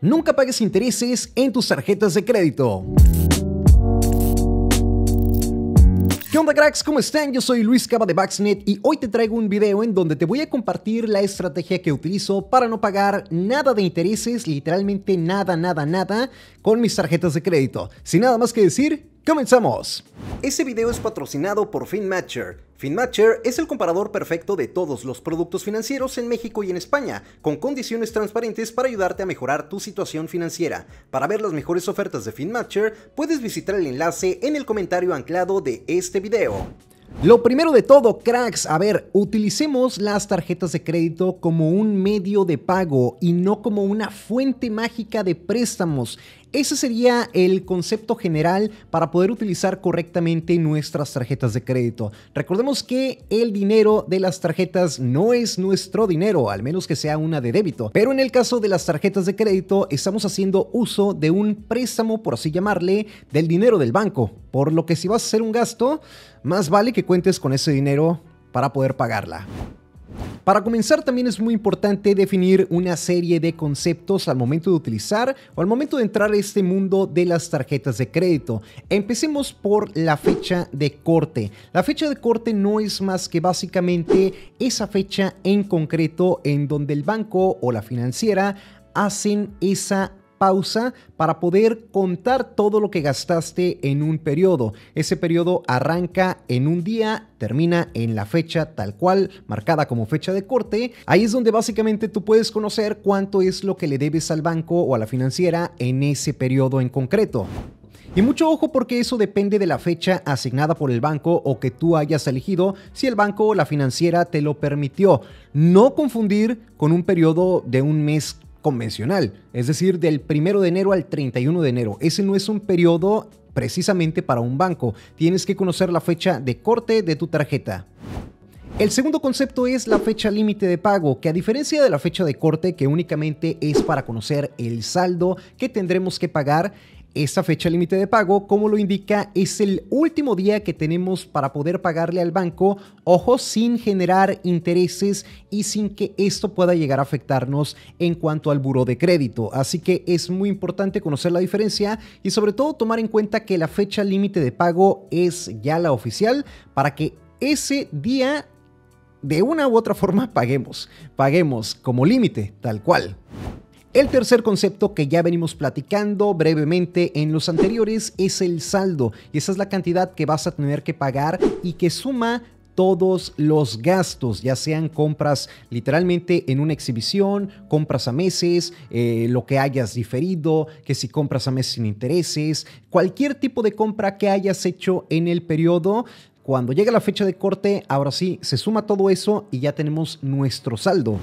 Nunca pagues intereses en tus tarjetas de crédito. ¿Qué onda cracks? ¿Cómo están? Yo soy Luis Cava de Baxnet y hoy te traigo un video en donde te voy a compartir la estrategia que utilizo para no pagar nada de intereses, literalmente nada, nada, nada, con mis tarjetas de crédito. Sin nada más que decir, comenzamos. Este video es patrocinado por FinMatcher FinMatcher es el comparador perfecto de todos los productos financieros en México y en España, con condiciones transparentes para ayudarte a mejorar tu situación financiera. Para ver las mejores ofertas de FinMatcher, puedes visitar el enlace en el comentario anclado de este video. Lo primero de todo, cracks, a ver, utilicemos las tarjetas de crédito como un medio de pago y no como una fuente mágica de préstamos. Ese sería el concepto general para poder utilizar correctamente nuestras tarjetas de crédito. Recordemos que el dinero de las tarjetas no es nuestro dinero, al menos que sea una de débito. Pero en el caso de las tarjetas de crédito, estamos haciendo uso de un préstamo, por así llamarle, del dinero del banco. Por lo que si vas a hacer un gasto, más vale que cuentes con ese dinero para poder pagarla. Para comenzar también es muy importante definir una serie de conceptos al momento de utilizar o al momento de entrar a este mundo de las tarjetas de crédito. Empecemos por la fecha de corte. La fecha de corte no es más que básicamente esa fecha en concreto en donde el banco o la financiera hacen esa pausa para poder contar todo lo que gastaste en un periodo. Ese periodo arranca en un día, termina en la fecha tal cual, marcada como fecha de corte. Ahí es donde básicamente tú puedes conocer cuánto es lo que le debes al banco o a la financiera en ese periodo en concreto. Y mucho ojo porque eso depende de la fecha asignada por el banco o que tú hayas elegido si el banco o la financiera te lo permitió. No confundir con un periodo de un mes convencional, es decir, del 1 de enero al 31 de enero. Ese no es un periodo precisamente para un banco, tienes que conocer la fecha de corte de tu tarjeta. El segundo concepto es la fecha límite de pago, que a diferencia de la fecha de corte que únicamente es para conocer el saldo que tendremos que pagar, esta fecha límite de pago, como lo indica, es el último día que tenemos para poder pagarle al banco, ojo, sin generar intereses y sin que esto pueda llegar a afectarnos en cuanto al buro de crédito. Así que es muy importante conocer la diferencia y sobre todo tomar en cuenta que la fecha límite de pago es ya la oficial para que ese día de una u otra forma paguemos, paguemos como límite, tal cual. El tercer concepto que ya venimos platicando brevemente en los anteriores es el saldo y esa es la cantidad que vas a tener que pagar y que suma todos los gastos, ya sean compras literalmente en una exhibición, compras a meses, eh, lo que hayas diferido, que si compras a meses sin intereses, cualquier tipo de compra que hayas hecho en el periodo, cuando llega la fecha de corte, ahora sí, se suma todo eso y ya tenemos nuestro saldo.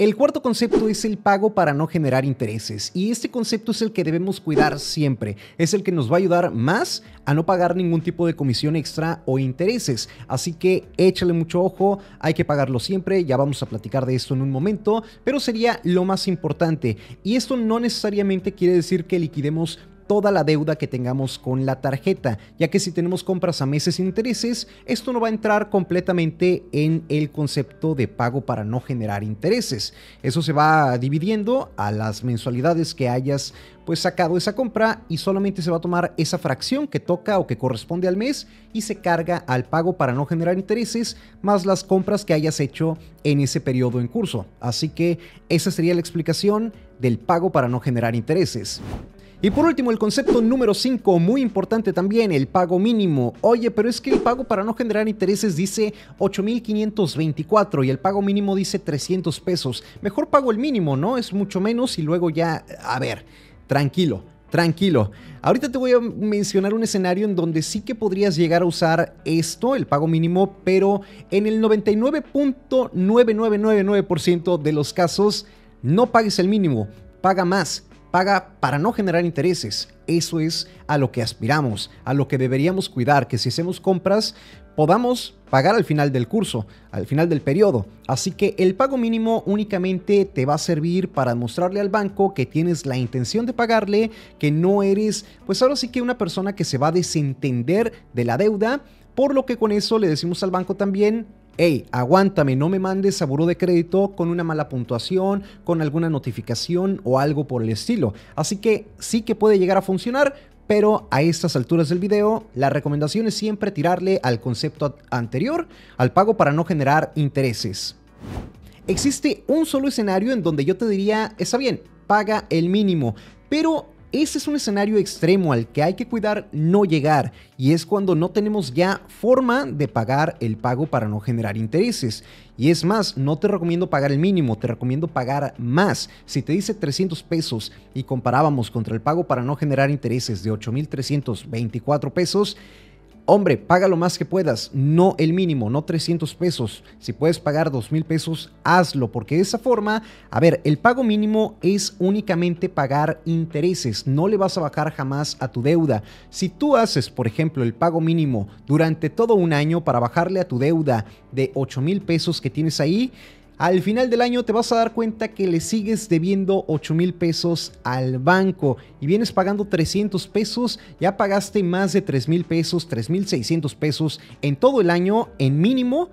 El cuarto concepto es el pago para no generar intereses y este concepto es el que debemos cuidar siempre. Es el que nos va a ayudar más a no pagar ningún tipo de comisión extra o intereses. Así que échale mucho ojo, hay que pagarlo siempre, ya vamos a platicar de esto en un momento, pero sería lo más importante. Y esto no necesariamente quiere decir que liquidemos toda la deuda que tengamos con la tarjeta, ya que si tenemos compras a meses Sin intereses, esto no va a entrar completamente en el concepto de pago para no generar intereses. Eso se va dividiendo a las mensualidades que hayas pues sacado esa compra y solamente se va a tomar esa fracción que toca o que corresponde al mes y se carga al pago para no generar intereses más las compras que hayas hecho en ese periodo en curso. Así que esa sería la explicación del pago para no generar intereses. Y por último, el concepto número 5, muy importante también, el pago mínimo. Oye, pero es que el pago para no generar intereses dice 8.524 y el pago mínimo dice 300 pesos. Mejor pago el mínimo, ¿no? Es mucho menos y luego ya, a ver, tranquilo. Tranquilo, ahorita te voy a mencionar un escenario en donde sí que podrías llegar a usar esto, el pago mínimo, pero en el 99.9999% de los casos no pagues el mínimo, paga más, paga para no generar intereses. Eso es a lo que aspiramos, a lo que deberíamos cuidar, que si hacemos compras podamos pagar al final del curso, al final del periodo. Así que el pago mínimo únicamente te va a servir para mostrarle al banco que tienes la intención de pagarle, que no eres, pues ahora sí que una persona que se va a desentender de la deuda. Por lo que con eso le decimos al banco también, hey, aguántame, no me mandes a de crédito con una mala puntuación, con alguna notificación o algo por el estilo. Así que sí que puede llegar a funcionar, pero a estas alturas del video, la recomendación es siempre tirarle al concepto anterior, al pago para no generar intereses. Existe un solo escenario en donde yo te diría, está bien, paga el mínimo, pero ese es un escenario extremo al que hay que cuidar no llegar y es cuando no tenemos ya forma de pagar el pago para no generar intereses. Y es más, no te recomiendo pagar el mínimo, te recomiendo pagar más. Si te dice 300 pesos y comparábamos contra el pago para no generar intereses de 8.324 pesos, Hombre, paga lo más que puedas, no el mínimo, no 300 pesos. Si puedes pagar 2 mil pesos, hazlo, porque de esa forma, a ver, el pago mínimo es únicamente pagar intereses, no le vas a bajar jamás a tu deuda. Si tú haces, por ejemplo, el pago mínimo durante todo un año para bajarle a tu deuda de 8 mil pesos que tienes ahí, al final del año te vas a dar cuenta que le sigues debiendo 8 mil pesos al banco y vienes pagando 300 pesos, ya pagaste más de 3 mil pesos, 3 mil 600 pesos en todo el año en mínimo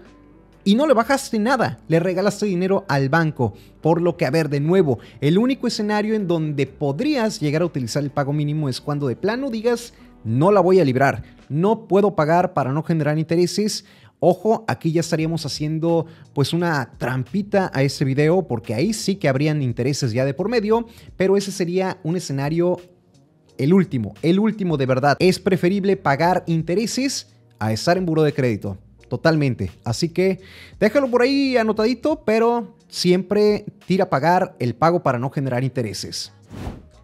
y no le bajaste nada, le regalaste dinero al banco. Por lo que, a ver, de nuevo, el único escenario en donde podrías llegar a utilizar el pago mínimo es cuando de plano digas, no la voy a librar, no puedo pagar para no generar intereses Ojo, aquí ya estaríamos haciendo pues una trampita a ese video porque ahí sí que habrían intereses ya de por medio, pero ese sería un escenario el último, el último de verdad. Es preferible pagar intereses a estar en buro de crédito. Totalmente. Así que déjalo por ahí anotadito, pero siempre tira a pagar el pago para no generar intereses.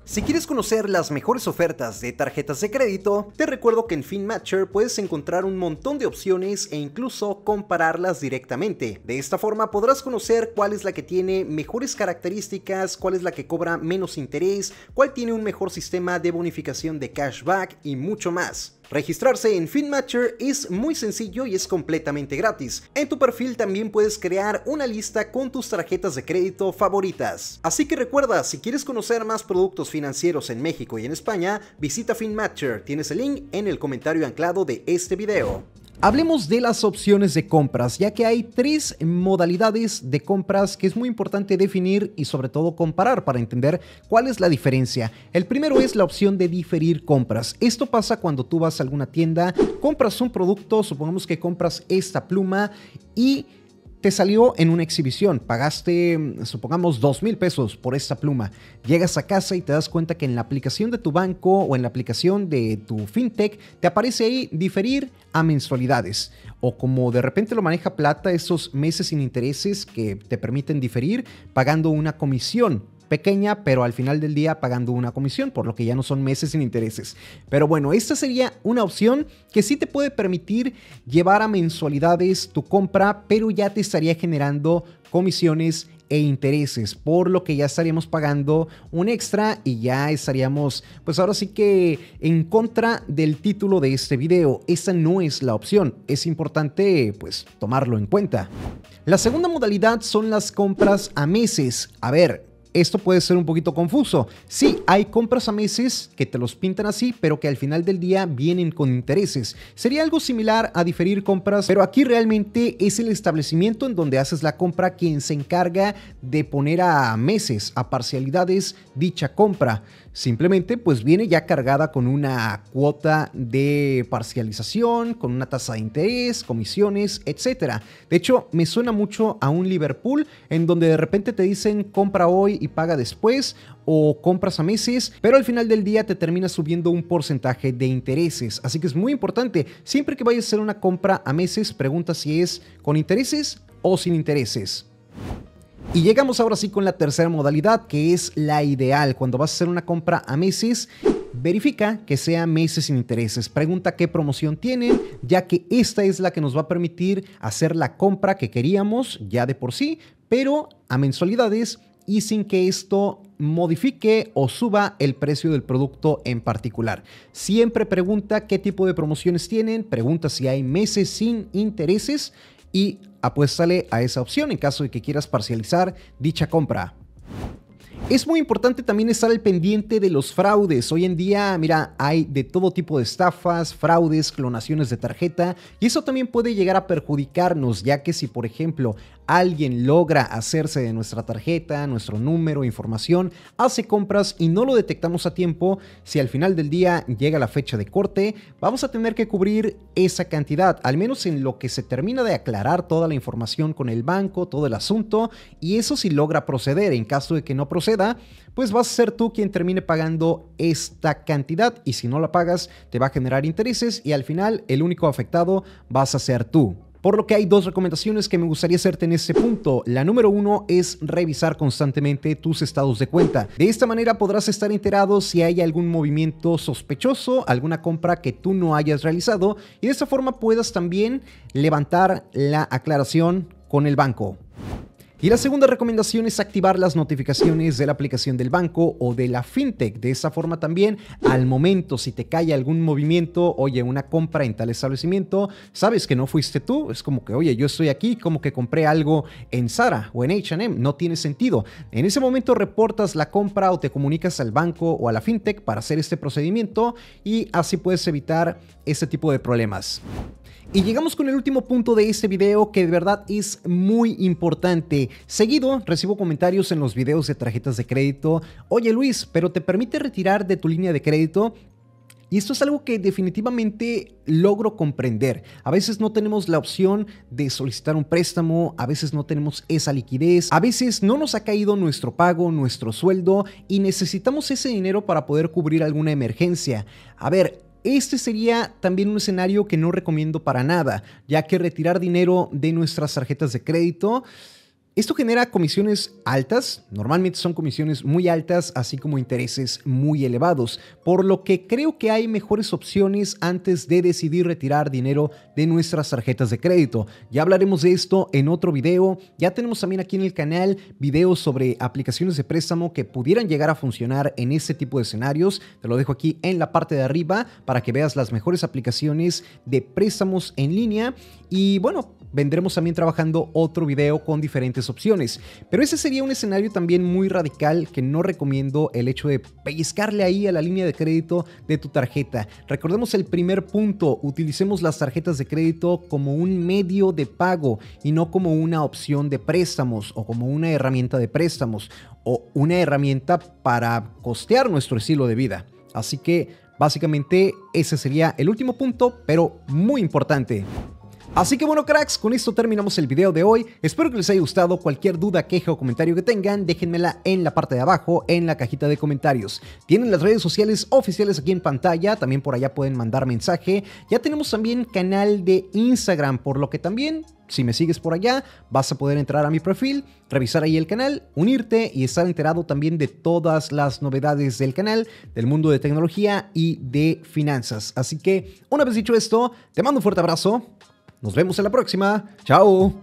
Si quieres conocer las mejores ofertas de tarjetas de crédito, te recuerdo que en FinMatcher puedes encontrar un montón de opciones e incluso compararlas directamente. De esta forma podrás conocer cuál es la que tiene mejores características, cuál es la que cobra menos interés, cuál tiene un mejor sistema de bonificación de cashback y mucho más. Registrarse en FinMatcher es muy sencillo y es completamente gratis. En tu perfil también puedes crear una lista con tus tarjetas de crédito favoritas. Así que recuerda, si quieres conocer más productos financieros en México y en España, visita FinMatcher. Tienes el link en el comentario anclado de este video. Hablemos de las opciones de compras, ya que hay tres modalidades de compras que es muy importante definir y sobre todo comparar para entender cuál es la diferencia. El primero es la opción de diferir compras. Esto pasa cuando tú vas a alguna tienda, compras un producto, supongamos que compras esta pluma y te salió en una exhibición, pagaste, mm, supongamos, dos mil pesos por esta pluma. Llegas a casa y te das cuenta que en la aplicación de tu banco o en la aplicación de tu fintech te aparece ahí diferir a mensualidades. O como de repente lo maneja Plata, esos meses sin intereses que te permiten diferir pagando una comisión pequeña, pero al final del día pagando una comisión, por lo que ya no son meses sin intereses. Pero bueno, esta sería una opción que sí te puede permitir llevar a mensualidades tu compra, pero ya te estaría generando comisiones e intereses, por lo que ya estaríamos pagando un extra y ya estaríamos, pues ahora sí que en contra del título de este video. Esa no es la opción, es importante pues tomarlo en cuenta. La segunda modalidad son las compras a meses. A ver, esto puede ser un poquito confuso. Sí, hay compras a meses que te los pintan así, pero que al final del día vienen con intereses. Sería algo similar a diferir compras, pero aquí realmente es el establecimiento en donde haces la compra quien se encarga de poner a meses, a parcialidades, dicha compra. Simplemente pues viene ya cargada con una cuota de parcialización, con una tasa de interés, comisiones, etc. De hecho, me suena mucho a un Liverpool en donde de repente te dicen compra hoy y paga después o compras a meses, pero al final del día te termina subiendo un porcentaje de intereses. Así que es muy importante, siempre que vayas a hacer una compra a meses, pregunta si es con intereses o sin intereses. Y llegamos ahora sí con la tercera modalidad, que es la ideal. Cuando vas a hacer una compra a meses, verifica que sea meses sin intereses. Pregunta qué promoción tienen, ya que esta es la que nos va a permitir hacer la compra que queríamos ya de por sí, pero a mensualidades y sin que esto modifique o suba el precio del producto en particular. Siempre pregunta qué tipo de promociones tienen, pregunta si hay meses sin intereses y apuéstale a esa opción en caso de que quieras parcializar dicha compra. Es muy importante también estar al pendiente de los fraudes. Hoy en día, mira, hay de todo tipo de estafas, fraudes, clonaciones de tarjeta y eso también puede llegar a perjudicarnos, ya que si por ejemplo alguien logra hacerse de nuestra tarjeta, nuestro número, información, hace compras y no lo detectamos a tiempo, si al final del día llega la fecha de corte, vamos a tener que cubrir esa cantidad, al menos en lo que se termina de aclarar toda la información con el banco, todo el asunto, y eso si logra proceder. En caso de que no proceda, pues vas a ser tú quien termine pagando esta cantidad y si no la pagas te va a generar intereses y al final el único afectado vas a ser tú. Por lo que hay dos recomendaciones que me gustaría hacerte en este punto. La número uno es revisar constantemente tus estados de cuenta. De esta manera podrás estar enterado si hay algún movimiento sospechoso, alguna compra que tú no hayas realizado y de esta forma puedas también levantar la aclaración con el banco. Y la segunda recomendación es activar las notificaciones de la aplicación del banco o de la fintech. De esa forma también, al momento, si te cae algún movimiento, oye, una compra en tal establecimiento, sabes que no fuiste tú. Es como que, oye, yo estoy aquí, como que compré algo en Zara o en HM. No tiene sentido. En ese momento reportas la compra o te comunicas al banco o a la fintech para hacer este procedimiento y así puedes evitar ese tipo de problemas. Y llegamos con el último punto de este video que de verdad es muy importante. Seguido recibo comentarios en los videos de tarjetas de crédito. Oye Luis, pero te permite retirar de tu línea de crédito. Y esto es algo que definitivamente logro comprender. A veces no tenemos la opción de solicitar un préstamo, a veces no tenemos esa liquidez, a veces no nos ha caído nuestro pago, nuestro sueldo y necesitamos ese dinero para poder cubrir alguna emergencia. A ver, este sería también un escenario que no recomiendo para nada, ya que retirar dinero de nuestras tarjetas de crédito esto genera comisiones altas, normalmente son comisiones muy altas, así como intereses muy elevados, por lo que creo que hay mejores opciones antes de decidir retirar dinero de nuestras tarjetas de crédito. Ya hablaremos de esto en otro video, ya tenemos también aquí en el canal videos sobre aplicaciones de préstamo que pudieran llegar a funcionar en este tipo de escenarios, te lo dejo aquí en la parte de arriba para que veas las mejores aplicaciones de préstamos en línea y bueno, vendremos también trabajando otro video con diferentes opciones. Pero ese sería un escenario también muy radical que no recomiendo el hecho de pellizcarle ahí a la línea de crédito de tu tarjeta. Recordemos el primer punto, utilicemos las tarjetas de crédito como un medio de pago y no como una opción de préstamos o como una herramienta de préstamos o una herramienta para costear nuestro estilo de vida. Así que básicamente ese sería el último punto, pero muy importante. Así que bueno cracks, con esto terminamos el video de hoy, espero que les haya gustado, cualquier duda, queja o comentario que tengan, déjenmela en la parte de abajo, en la cajita de comentarios. Tienen las redes sociales oficiales aquí en pantalla, también por allá pueden mandar mensaje, ya tenemos también canal de Instagram, por lo que también si me sigues por allá, vas a poder entrar a mi perfil, revisar ahí el canal, unirte y estar enterado también de todas las novedades del canal, del mundo de tecnología y de finanzas. Así que, una vez dicho esto, te mando un fuerte abrazo. Nos vemos en la próxima. Chao.